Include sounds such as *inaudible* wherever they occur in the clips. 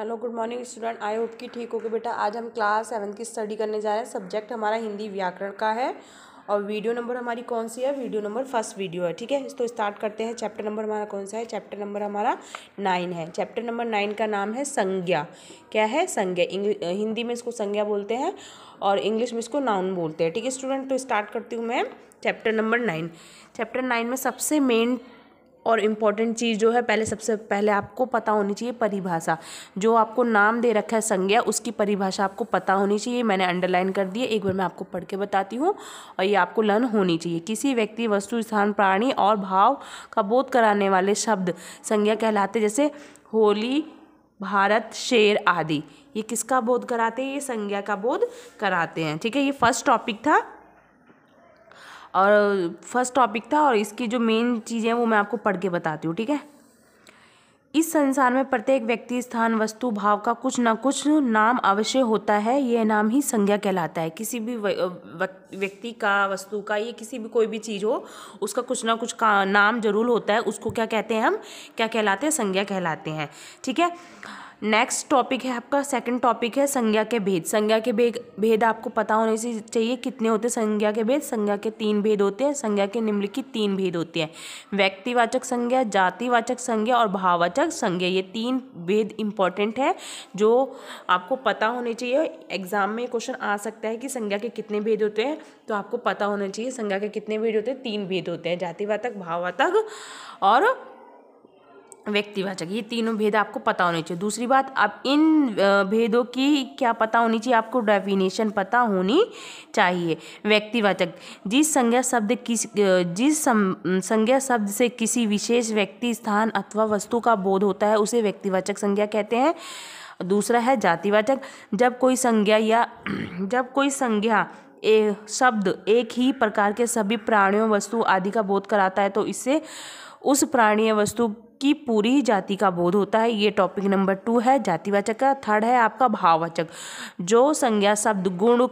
hello good morning student I hope कि ठीक हो गए बेटा आज हम क्लास सेवन की स्टडी करने जा रहे हैं सब्जेक्ट हमारा हिंदी व्याकरण का है और वीडियो नंबर हमारी कौन सी है वीडियो नंबर फर्स्ट वीडियो है ठीक है तो स्टार्ट करते हैं चैप्टर नंबर हमारा कौन सा है चैप्टर नंबर हमारा नाइन है चैप्टर नंबर नाइन का नाम है संज्ञा क्या है संज्ञा हिंदी में इसको संज्ञा बोलते हैं और इंग्लिश में इसको नाउन बोलते हैं ठीक है स्टूडेंट तो स्टार्ट करती हूँ मैं chapter number nine chapter nine में सबसे मेन और इम्पॉर्टेंट चीज़ जो है पहले सबसे पहले आपको पता होनी चाहिए परिभाषा जो आपको नाम दे रखा है संज्ञा उसकी परिभाषा आपको पता होनी चाहिए मैंने अंडरलाइन कर दिया एक बार मैं आपको पढ़ के बताती हूँ और ये आपको लर्न होनी चाहिए किसी व्यक्ति वस्तु स्थान प्राणी और भाव का बोध कराने वाले शब्द संज्ञा कहलाते जैसे होली भारत शेर आदि ये किसका बोध कराते हैं ये संज्ञा का बोध कराते हैं ठीक है ये फर्स्ट टॉपिक था और फर्स्ट टॉपिक था और इसकी जो मेन चीज़ें वो मैं आपको पढ़ के बताती हूँ ठीक है इस संसार में प्रत्येक व्यक्ति स्थान वस्तु भाव का कुछ ना कुछ नाम अवश्य होता है यह नाम ही संज्ञा कहलाता है किसी भी व्यक्ति का वस्तु का ये किसी भी कोई भी चीज़ हो उसका कुछ ना कुछ का नाम जरूर होता है उसको क्या कहते हैं हम क्या कहलाते हैं संज्ञा कहलाते हैं ठीक है नेक्स्ट टॉपिक है आपका सेकंड टॉपिक है संज्ञा के भेद संज्ञा के भेद भेद आपको पता होने से चाहिए कितने होते हैं संज्ञा के भेद संज्ञा के तीन भेद होते हैं संज्ञा के निम्नलिखित तीन भेद होते हैं व्यक्तिवाचक संज्ञा जातिवाचक संज्ञा और भाववाचक संज्ञा ये तीन भेद इंपॉर्टेंट है जो आपको पता होने चाहिए एग्जाम में क्वेश्चन आ सकता है कि संज्ञा के कितने भेद होते हैं तो आपको पता होना चाहिए संज्ञा के कितने भेद होते हैं तीन भेद होते हैं जातिवाचक भाववाचक और व्यक्तिवाचक ये तीनों भेद आपको पता होने चाहिए दूसरी बात आप इन भेदों की क्या पता होनी चाहिए आपको डेफिनेशन पता होनी चाहिए व्यक्तिवाचक जिस संज्ञा शब्द किस जिस संज्ञा शब्द से किसी विशेष व्यक्ति स्थान अथवा वस्तु का बोध होता है उसे व्यक्तिवाचक संज्ञा कहते हैं दूसरा है जातिवाचक जब कोई संज्ञा या *clears throat* जब कोई संज्ञा ए, शब्द एक ही प्रकार के सभी प्राणियों वस्तु आदि का बोध कराता है तो इससे उस प्राणी वस्तु की पूरी जाति का बोध होता है ये टॉपिक नंबर टू है जातिवाचक का थर्ड है आपका भाववाचक जो संज्ञा शब्द गुण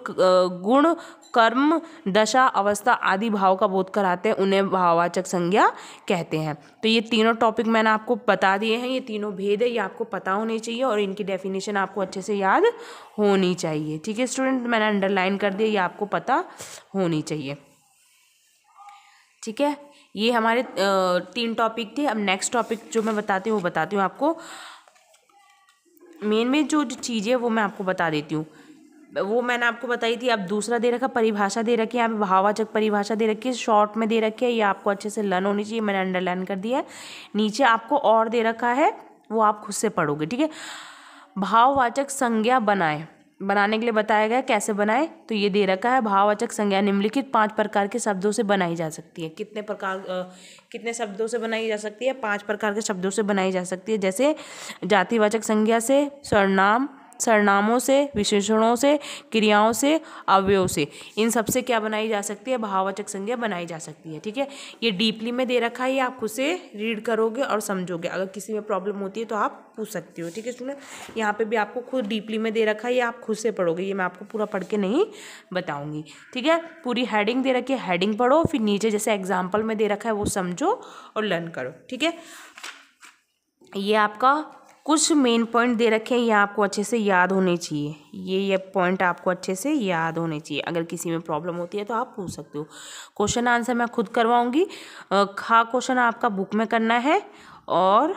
गुण कर्म दशा अवस्था आदि भाव का बोध कराते हैं उन्हें भाववाचक संज्ञा कहते हैं तो ये तीनों टॉपिक मैंने आपको बता दिए हैं ये तीनों भेद है ये आपको पता होने चाहिए और इनकी डेफिनेशन आपको अच्छे से याद होनी चाहिए ठीक है स्टूडेंट मैंने अंडरलाइन कर दिया ये आपको पता होनी चाहिए ठीक है ये हमारे तीन टॉपिक थे अब नेक्स्ट टॉपिक जो मैं बताती हूँ वो बताती हूँ आपको मेन में जो, चीज़ें वो मैं आपको बता देती हूँ वो मैंने आपको बताई थी अब दूसरा दे रखा परिभाषा दे रखी है आप भावाचक परिभाषा दे रखी है शॉर्ट में दे रखी है ये आपको अच्छे से लर्न होनी चाहिए मैंने अंडरलाइन कर दिया है नीचे आपको और दे रखा है वो आप खुद से पढ़ोगे ठीक है भाववाचक संज्ञा बनाएं बनाने के लिए बताया गया कैसे बनाए तो ये दे रखा है भाववाचक संज्ञा निम्नलिखित पांच प्रकार के शब्दों से बनाई जा सकती है कितने प्रकार कितने शब्दों से बनाई जा सकती है पांच प्रकार के शब्दों से बनाई जा सकती है जैसे जातिवाचक संज्ञा से सर्वनाम सरनामों से विशेषणों से क्रियाओं से अवयव से इन सब से क्या बनाई जा सकती है भावाचक संज्ञा बनाई जा सकती है ठीक है ये डीपली में दे रखा है ये आप खुद से रीड करोगे और समझोगे अगर किसी में प्रॉब्लम होती है तो आप पूछ सकते हो ठीक है सुनो यहाँ पे भी आपको खुद डीपली में दे रखा है ये आप खुद से पढ़ोगे ये मैं आपको पूरा पढ़ के नहीं बताऊँगी ठीक है पूरी हेडिंग दे रखी है हेडिंग पढ़ो फिर नीचे जैसे एग्जाम्पल में दे रखा है वो समझो और लर्न करो ठीक है ये आपका कुछ मेन पॉइंट दे रखे हैं ये आपको अच्छे से याद होने चाहिए ये ये पॉइंट आपको अच्छे से याद होने चाहिए अगर किसी में प्रॉब्लम होती है तो आप पूछ सकते हो क्वेश्चन आंसर मैं खुद करवाऊंगी खा क्वेश्चन आपका बुक में करना है और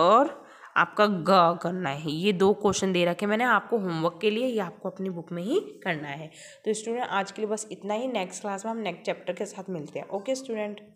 और आपका ग करना है ये दो क्वेश्चन दे रखे मैंने आपको होमवर्क के लिए ये आपको अपनी बुक में ही करना है तो स्टूडेंट आज के लिए बस इतना ही नेक्स्ट क्लास में हम नेक्स्ट चैप्टर के साथ मिलते हैं ओके स्टूडेंट